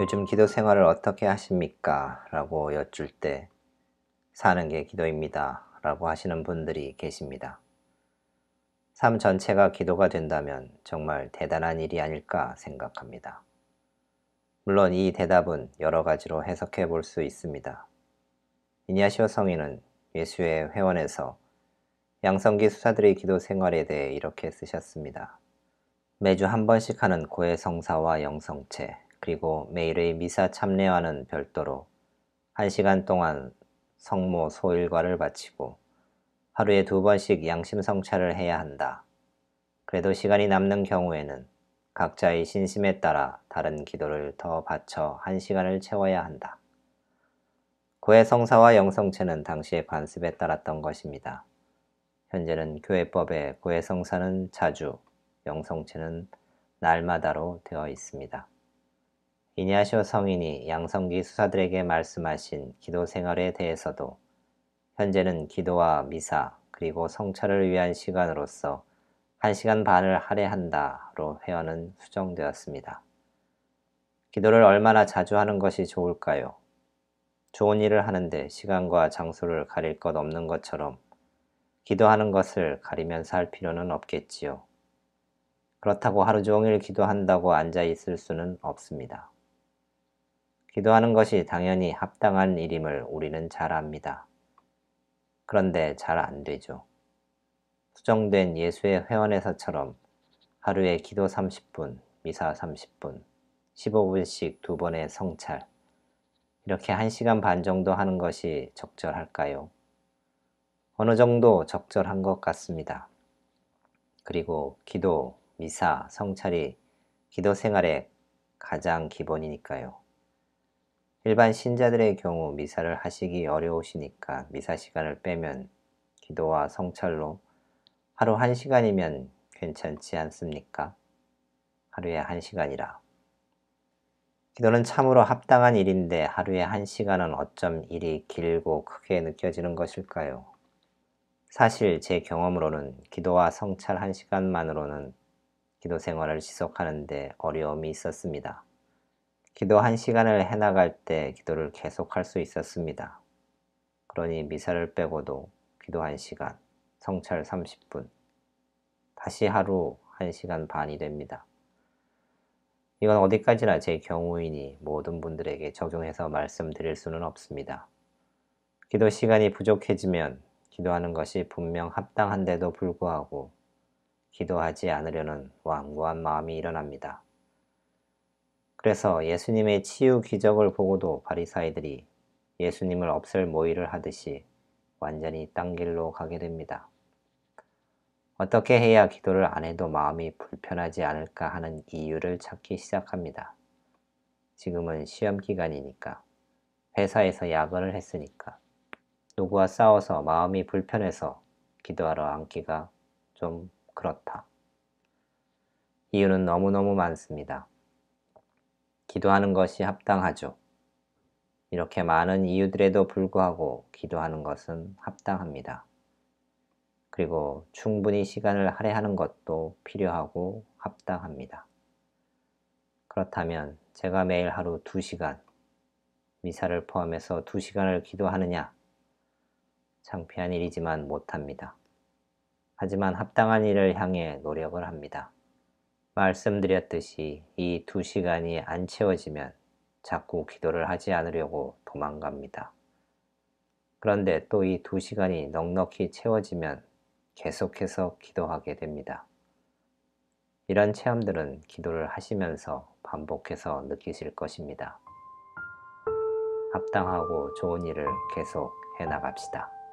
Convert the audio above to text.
요즘 기도 생활을 어떻게 하십니까? 라고 여쭐 때 사는 게 기도입니다. 라고 하시는 분들이 계십니다. 삶 전체가 기도가 된다면 정말 대단한 일이 아닐까 생각합니다. 물론 이 대답은 여러 가지로 해석해 볼 수 있습니다. 이니아시오 성인은 예수의 회원에서 양성기 수사들의 기도 생활에 대해 이렇게 쓰셨습니다. 매주 한 번씩 하는 고해성사와 영성체, 그리고 매일의 미사 참례와는 별도로 1시간 동안 성모 소일과를 바치고 하루에 두 번씩 양심성찰을 해야 한다. 그래도 시간이 남는 경우에는 각자의 신심에 따라 다른 기도를 더 바쳐 1 시간을 채워야 한다. 고해 성사와 영성체는 당시의 관습에 따랐던 것입니다. 현재는 교회법에 고해 성사는 자주, 영성체는 날마다로 되어 있습니다. 이냐시오 성인이 양성기 수사들에게 말씀하신 기도 생활에 대해서도 현재는 기도와 미사 그리고 성찰을 위한 시간으로서 1시간 반을 할애한다로 회원은 수정되었습니다. 기도를 얼마나 자주 하는 것이 좋을까요? 좋은 일을 하는데 시간과 장소를 가릴 것 없는 것처럼 기도하는 것을 가리면서 할 필요는 없겠지요. 그렇다고 하루 종일 기도한다고 앉아 있을 수는 없습니다. 기도하는 것이 당연히 합당한 일임을 우리는 잘 압니다. 그런데 잘 안 되죠. 수정된 예수의 회원에서처럼 하루에 기도 30분, 미사 30분, 15분씩 두 번의 성찰, 이렇게 1시간 반 정도 하는 것이 적절할까요? 어느 정도 적절한 것 같습니다. 그리고 기도, 미사, 성찰이 기도 생활의 가장 기본이니까요. 일반 신자들의 경우 미사를 하시기 어려우시니까 미사 시간을 빼면 기도와 성찰로 하루 한 시간이면 괜찮지 않습니까? 하루에 한 시간이라. 기도는 참으로 합당한 일인데 하루에 한 시간은 어쩜 일이 길고 크게 느껴지는 것일까요? 사실 제 경험으로는 기도와 성찰 한 시간만으로는 기도 생활을 지속하는데 어려움이 있었습니다. 기도 한 시간을 해나갈 때 기도를 계속할 수 있었습니다. 그러니 미사를 빼고도 기도 한 시간, 성찰 30분, 다시 하루 1시간 반이 됩니다. 이건 어디까지나 제 경우이니 모든 분들에게 적용해서 말씀드릴 수는 없습니다. 기도 시간이 부족해지면 기도하는 것이 분명 합당한데도 불구하고 기도하지 않으려는 완고한 마음이 일어납니다. 그래서 예수님의 치유 기적을 보고도 바리사이들이 예수님을 없앨 모의를 하듯이 완전히 딴 길로 가게 됩니다. 어떻게 해야 기도를 안 해도 마음이 불편하지 않을까 하는 이유를 찾기 시작합니다. 지금은 시험 기간이니까, 회사에서 야근을 했으니까, 누구와 싸워서 마음이 불편해서 기도하러 앉기가 좀 그렇다. 이유는 너무너무 많습니다. 기도하는 것이 합당하죠. 이렇게 많은 이유들에도 불구하고 기도하는 것은 합당합니다. 그리고 충분히 시간을 할애하는 것도 필요하고 합당합니다. 그렇다면 제가 매일 하루 2시간, 미사를 포함해서 2시간을 기도하느냐? 창피한 일이지만 못합니다. 하지만 합당한 일을 향해 노력을 합니다. 말씀드렸듯이 이 두 시간이 안 채워지면 자꾸 기도를 하지 않으려고 도망갑니다. 그런데 또 이 두 시간이 넉넉히 채워지면 계속해서 기도하게 됩니다. 이런 체험들은 기도를 하시면서 반복해서 느끼실 것입니다. 합당하고 좋은 일을 계속 해나갑시다.